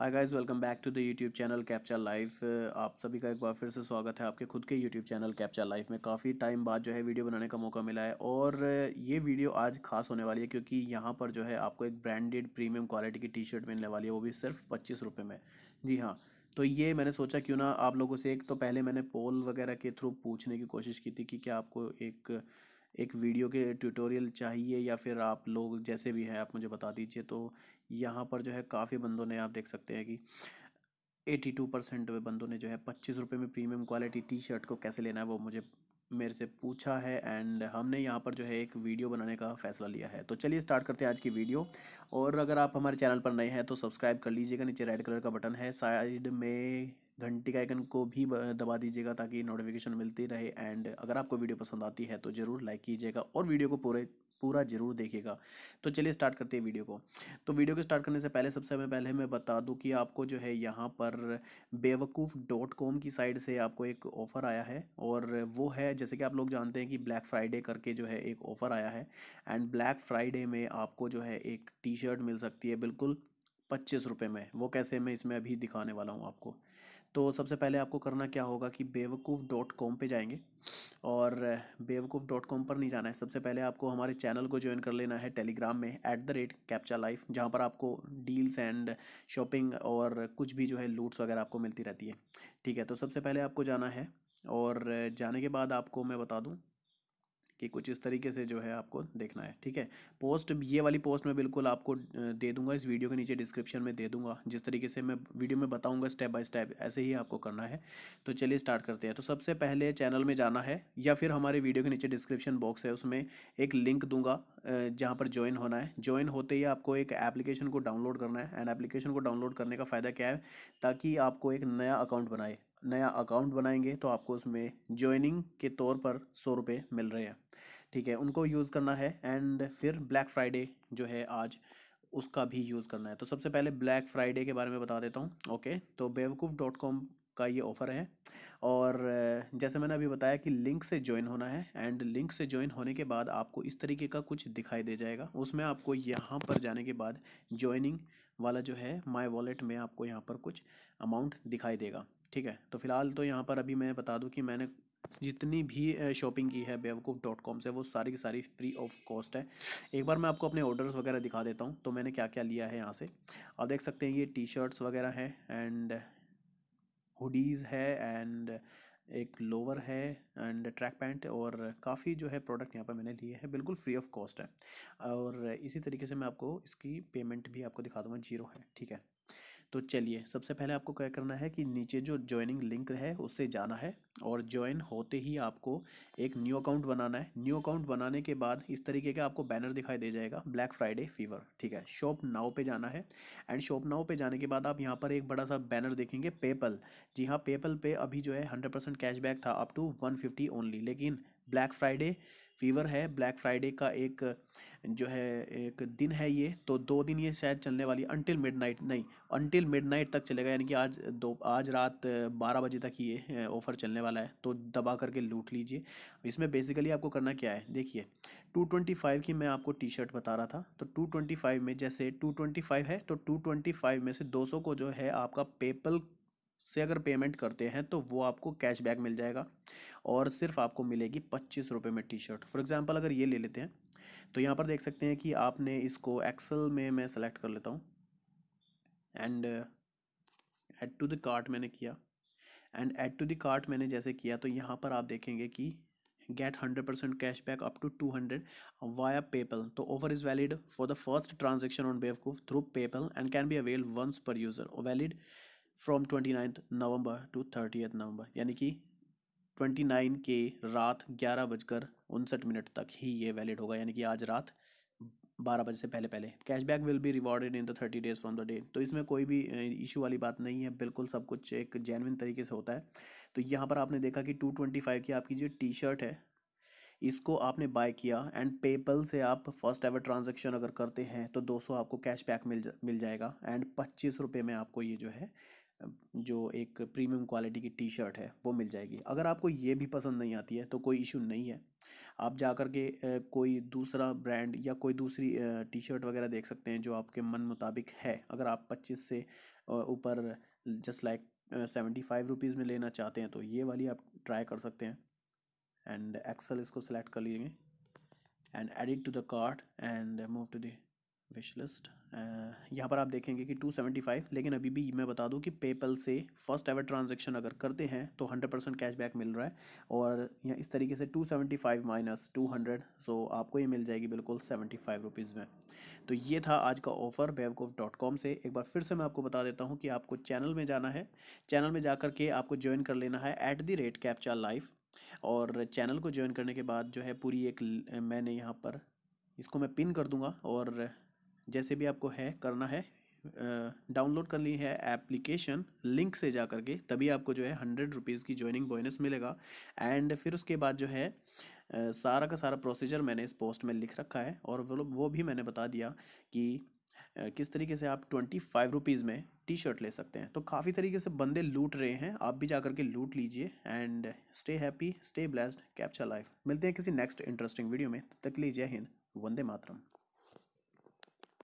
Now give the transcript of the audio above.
hi guys welcome back to the YouTube channel Captcha Life आप सभी का एक बार फिर से स्वागत है आपके खुद के यूट्यूब चैनल कैप्चा लाइफ में काफ़ी टाइम बाद जो है वीडियो बनाने का मौका मिला है और ये वीडियो आज खास होने वाली है क्योंकि यहाँ पर जो है आपको एक ब्रांडेड प्रीमियम क्वालिटी की टी शर्ट मिलने वाली है वो भी सिर्फ पच्चीस रुपये में जी हाँ तो ये मैंने सोचा क्यों ना आप लोगों से एक तो पहले मैंने पोल वगैरह के थ्रू पूछने की कोशिश की थी कि क्या आपको एक एक वीडियो के ट्यूटोरियल चाहिए या फिर आप लोग जैसे भी हैं आप मुझे बता दीजिए तो यहाँ पर जो है काफ़ी बंदों ने आप देख सकते हैं कि एटी टू परसेंट बंदों ने जो है पच्चीस रुपये में प्रीमियम क्वालिटी टी शर्ट को कैसे लेना है वो मुझे मेरे से पूछा है एंड हमने यहाँ पर जो है एक वीडियो बनाने का फैसला लिया है तो चलिए स्टार्ट करते हैं आज की वीडियो और अगर आप हमारे चैनल पर नए हैं तो सब्सक्राइब कर लीजिएगा नीचे रेड कलर का बटन है साइड में घंटी का आइकन को भी दबा दीजिएगा ताकि नोटिफिकेशन मिलती रहे एंड अगर आपको वीडियो पसंद आती है तो ज़रूर लाइक कीजिएगा और वीडियो को पूरे पूरा जरूर देखिएगा तो चलिए स्टार्ट करते हैं वीडियो को तो वीडियो को स्टार्ट करने से पहले सबसे मैं पहले मैं बता दूं कि आपको जो है यहाँ पर बेवकूफ़ डॉट कॉम की साइड से आपको एक ऑफ़र आया है और वो है जैसे कि आप लोग जानते हैं कि ब्लैक फ्राइडे करके जो है एक ऑफ़र आया है एंड ब्लैक फ्राइडे में आपको जो है एक टी शर्ट मिल सकती है बिल्कुल पच्चीस रुपये में वो कैसे मैं इसमें अभी दिखाने वाला हूँ आपको तो सबसे पहले आपको करना क्या होगा कि बेवकूफ़ डॉट कॉम पर जाएंगे और बेवकूफ़ डॉट कॉम पर नहीं जाना है सबसे पहले आपको हमारे चैनल को ज्वाइन कर लेना है टेलीग्राम में at the rate Captcha Life जहाँ पर आपको डील्स एंड शॉपिंग और कुछ भी जो है लूट्स वगैरह आपको मिलती रहती है ठीक है तो सबसे पहले आपको जाना है और जाने के बाद आपको मैं बता दूँ कि कुछ इस तरीके से जो है आपको देखना है ठीक है पोस्ट ये वाली पोस्ट मैं बिल्कुल आपको दे दूंगा इस वीडियो के नीचे डिस्क्रिप्शन में दे दूंगा जिस तरीके से मैं वीडियो में बताऊंगा स्टेप बाय स्टेप ऐसे ही आपको करना है तो चलिए स्टार्ट करते हैं तो सबसे पहले चैनल में जाना है या फिर हमारे वीडियो के नीचे डिस्क्रिप्शन बॉक्स है उसमें एक लिंक दूंगा जहाँ पर ज्वाइन होना है ज्वाइन होते ही आपको एक एप्लीकेशन को डाउनलोड करना है एंड एप्लीकेशन को डाउनलोड करने का फ़ायदा क्या है ताकि आपको एक नया अकाउंट बनाए नया अकाउंट बनाएंगे तो आपको उसमें ज्वाइनिंग के तौर पर सौ रुपये मिल रहे हैं ठीक है उनको यूज़ करना है एंड फिर ब्लैक फ्राइडे जो है आज उसका भी यूज़ करना है तो सबसे पहले ब्लैक फ्राइडे के बारे में बता देता हूँ ओके तो बेवकूफ़ डॉट कॉम का ये ऑफ़र है और जैसे मैंने अभी बताया कि लिंक से ज्वाइन होना है एंड लिंक से ज्वाइन होने के बाद आपको इस तरीके का कुछ दिखाई दे जाएगा उसमें आपको यहाँ पर जाने के बाद ज्वाइनिंग वाला जो है माई वॉलेट में आपको यहाँ पर कुछ अमाउंट दिखाई देगा ठीक है तो फिलहाल तो यहाँ पर अभी मैं बता दूँ कि मैंने जितनी भी शॉपिंग की है बेवकूफ़ डॉट कॉम से वो सारी की सारी फ्री ऑफ कॉस्ट है एक बार मैं आपको अपने ऑर्डर्स वगैरह दिखा देता हूँ तो मैंने क्या क्या लिया है यहाँ से आप देख सकते हैं ये टी शर्ट्स वगैरह हैं एंड हुडीज़ है एंड एक लोवर है एंड ट्रैक पैंट और काफ़ी जो है प्रोडक्ट यहाँ पर मैंने लिए हैं बिल्कुल फ्री ऑफ कॉस्ट है और इसी तरीके से मैं आपको इसकी पेमेंट भी आपको दिखा दूँगा जीरो है ठीक है तो चलिए सबसे पहले आपको क्या करना है कि नीचे जो ज्वाइनिंग लिंक है उससे जाना है और ज्वाइन होते ही आपको एक न्यू अकाउंट बनाना है न्यू अकाउंट बनाने के बाद इस तरीके का आपको बैनर दिखाई दे जाएगा ब्लैक फ्राइडे फीवर ठीक है शॉप नाव पे जाना है एंड शॉप नाव पे जाने के बाद आप यहाँ पर एक बड़ा सा बैनर देखेंगे पेपल जी हाँ पेपल पे अभी जो है हंड्रेड परसेंट कैशबैक था up to one fifty only लेकिन ब्लैक फ्राइडे फीवर है ब्लैक फ्राइडे का एक जो है एक दिन है ये तो दो दिन ये शायद चलने वाली अनटिल मिडनाइट नहीं अनटिल मिडनाइट तक चलेगा यानी कि आज दो आज रात बारह बजे तक ये ऑफ़र चलने वाला है तो दबा करके लूट लीजिए इसमें बेसिकली आपको करना क्या है देखिए टू ट्वेंटी फाइव की मैं आपको टी शर्ट बता रहा था तो टू ट्वेंटी फाइव में जैसे टू ट्वेंटी फाइव है तो टू ट्वेंटी फाइव में से दो सौ को जो है आपका पेपल से अगर पेमेंट करते हैं तो वो आपको कैशबैक मिल जाएगा और सिर्फ आपको मिलेगी पच्चीस रुपये में टी शर्ट फॉर एग्ज़ाम्पल अगर ये ले लेते हैं तो यहाँ पर देख सकते हैं कि आपने इसको एक्सेल में मैं सेलेक्ट कर लेता हूँ and add to the cart मैंने किया and add to the cart मैंने जैसे किया तो यहाँ पर आप देखेंगे कि get hundred percent cash back up to two hundred via PayPal तो offer is valid for the first transaction on Bewakoof through PayPal and can be avail once per user valid from twenty ninth November to thirtieth November यानी कि twenty nine के रात ग्यारह बजकर उनसठ minute तक ही ये वैलिड होगा यानी कि आज रात बारह बजे से पहले पहले cashback will be rewarded in the thirty days from the day तो इसमें कोई भी इशू वाली बात नहीं है बिल्कुल सब कुछ एक जेनविन तरीके से होता है तो यहाँ पर आपने देखा कि टू ट्वेंटी फाइव की आपकी जो टी शर्ट है इसको आपने बाय किया एंड पेपल से आप फर्स्ट एवर ट्रांजेक्शन अगर करते हैं तो दो सौ आपको कैशबैक मिल जा मिल जाएगा एंड पच्चीस रुपये में आपको ये जो है जो एक प्रीमियम क्वालिटी की टी शर्ट है वो मिल जाएगी अगर आपको ये भी पसंद नहीं आती है तो कोई इशू नहीं है आप जा कर के कोई दूसरा ब्रांड या कोई दूसरी टी शर्ट वगैरह देख सकते हैं जो आपके मन मुताबिक है अगर आप पच्चीस से ऊपर just like seventy five rupees में लेना चाहते हैं तो ये वाली आप ट्राई कर सकते हैं एंड एक्सल इसको सेलेक्ट कर लीजिए and add it to the cart and move to the wish list यहाँ पर आप देखेंगे कि 275 लेकिन अभी भी मैं बता दूँ कि पेपल से फर्स्ट एवर ट्रांजेक्शन अगर करते हैं तो 100 परसेंट कैशबैक मिल रहा है और यहाँ इस तरीके से 275 माइनस 200 सो आपको ये मिल जाएगी बिल्कुल सेवेंटी फाइव रुपीज़ में तो ये था आज का ऑफ़र बेवकूफ़ डॉट कॉम से एक बार फिर से मैं आपको बता देता हूँ कि आपको चैनल में जाना है चैनल में जा कर के आपको ज्वाइन कर लेना है at the rate Captcha Life और चैनल को ज्वाइन करने के बाद जो है पूरी एक मैंने यहाँ पर इसको मैं पिन कर दूंगा और जैसे भी आपको है करना है डाउनलोड कर ली है एप्लीकेशन लिंक से जा करके तभी आपको जो है हंड्रेड रुपीज़ की ज्वाइनिंग बोनस मिलेगा एंड फिर उसके बाद जो है सारा का सारा प्रोसीजर मैंने इस पोस्ट में लिख रखा है और वो वो भी मैंने बता दिया कि किस तरीके से आप ट्वेंटी फाइव रुपीज़ में टी शर्ट ले सकते हैं तो काफ़ी तरीके से बंदे लूट रहे हैं आप भी जा करके लूट लीजिए and stay happy stay blessed Captcha Life मिलते हैं किसी नेक्स्ट इंटरेस्टिंग वीडियो में तकली तक लीजिए हिंद वंदे मातरम